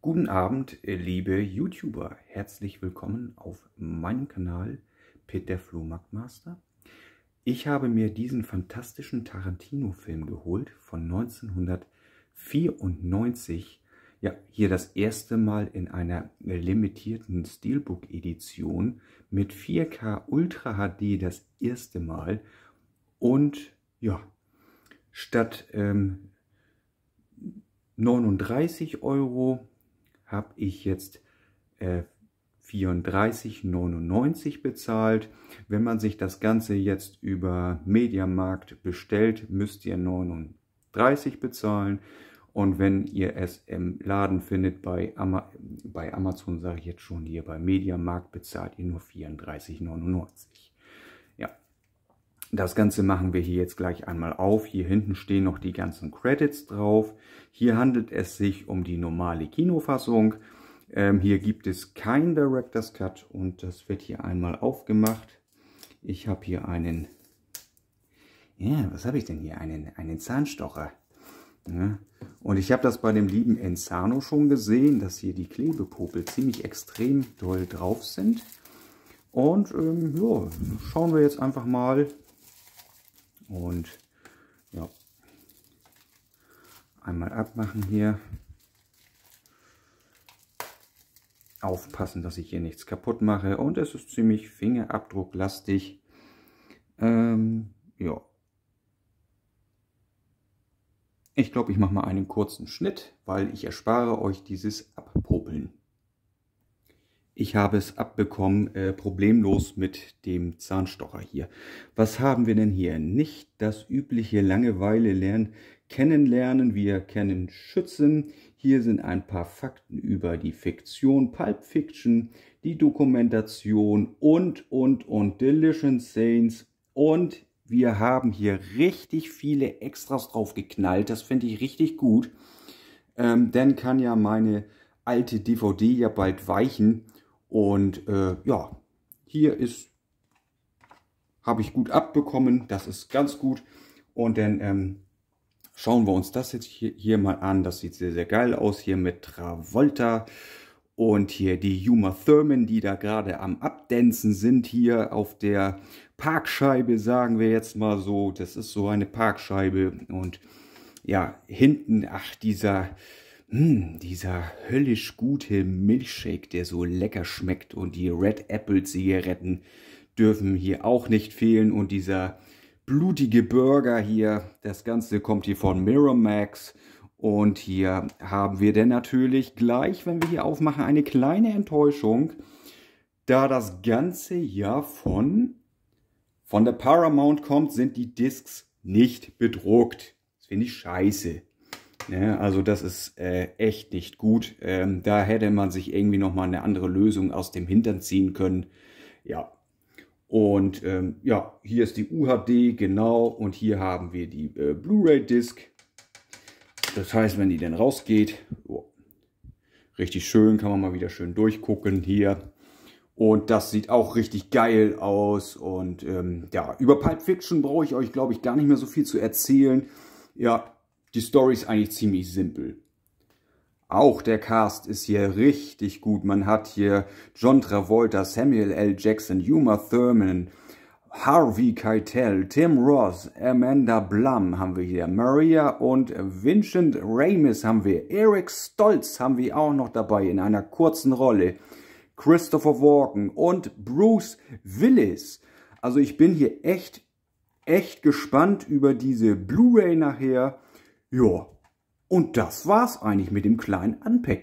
Guten Abend, liebe YouTuber. Herzlich willkommen auf meinem Kanal Pit der Flohmarktmaster. Ich habe mir diesen fantastischen Tarantino-Film geholt von 1994. Ja, hier das erste Mal in einer limitierten Steelbook-Edition mit 4K Ultra HD das erste Mal. Und ja, statt ähm, 39 Euro habe ich jetzt äh, 34,99 bezahlt. Wenn man sich das Ganze jetzt über Mediamarkt bestellt, müsst ihr 39 bezahlen. Und wenn ihr es im Laden findet, bei, Ama bei Amazon sage ich jetzt schon hier, bei Mediamarkt bezahlt ihr nur 34,99. Das Ganze machen wir hier jetzt gleich einmal auf. Hier hinten stehen noch die ganzen Credits drauf. Hier handelt es sich um die normale Kinofassung. Ähm, hier gibt es kein Director's Cut und das wird hier einmal aufgemacht. Ich habe hier einen, ja, was habe ich denn hier? Einen, einen Zahnstocher. Ja. Und ich habe das bei dem lieben Enzano schon gesehen, dass hier die Klebepopel ziemlich extrem doll drauf sind. Und ähm, ja, schauen wir jetzt einfach mal, und ja, einmal abmachen hier. Aufpassen, dass ich hier nichts kaputt mache. Und es ist ziemlich fingerabdrucklastig. Ähm, ja. Ich glaube, ich mache mal einen kurzen Schnitt, weil ich erspare euch dieses Abpopeln ich habe es abbekommen, äh, problemlos mit dem Zahnstocher hier. Was haben wir denn hier? Nicht das übliche Langeweile lernen, kennenlernen, wir kennen Schützen. Hier sind ein paar Fakten über die Fiktion, Pulp Fiction, die Dokumentation und, und, und Delicious Saints. Und wir haben hier richtig viele Extras drauf geknallt. Das finde ich richtig gut. Ähm, denn kann ja meine alte DVD ja bald weichen und äh, ja, hier ist, habe ich gut abbekommen. Das ist ganz gut. Und dann ähm, schauen wir uns das jetzt hier, hier, mal an. Das sieht sehr, sehr geil aus. Hier mit Travolta und hier die Juma Thurman, die da gerade am Abdänzen sind hier auf der Parkscheibe, sagen wir jetzt mal so. Das ist so eine Parkscheibe. Und ja, hinten, ach, dieser Mh, hm, dieser höllisch gute Milchshake, der so lecker schmeckt und die Red Apple Zigaretten dürfen hier auch nicht fehlen und dieser blutige Burger hier, das Ganze kommt hier von Miramax und hier haben wir denn natürlich gleich, wenn wir hier aufmachen, eine kleine Enttäuschung, da das Ganze ja von, von der Paramount kommt, sind die Discs nicht bedruckt. Das finde ich scheiße. Ne? Also das ist äh, echt nicht gut. Ähm, da hätte man sich irgendwie nochmal eine andere Lösung aus dem Hintern ziehen können. Ja. Und ähm, ja, hier ist die UHD, genau. Und hier haben wir die äh, Blu-ray-Disc. Das heißt, wenn die dann rausgeht, oh, richtig schön, kann man mal wieder schön durchgucken hier. Und das sieht auch richtig geil aus. Und ähm, ja, über Pulp Fiction brauche ich euch, glaube ich, gar nicht mehr so viel zu erzählen. Ja, die Story ist eigentlich ziemlich simpel. Auch der Cast ist hier richtig gut. Man hat hier John Travolta, Samuel L. Jackson, Uma Thurman, Harvey Keitel, Tim Ross, Amanda Blum haben wir hier, Maria und Vincent Ramis haben wir, Eric Stolz haben wir auch noch dabei in einer kurzen Rolle, Christopher Walken und Bruce Willis. Also ich bin hier echt, echt gespannt über diese Blu-ray nachher ja, und das war's eigentlich mit dem kleinen Unpack.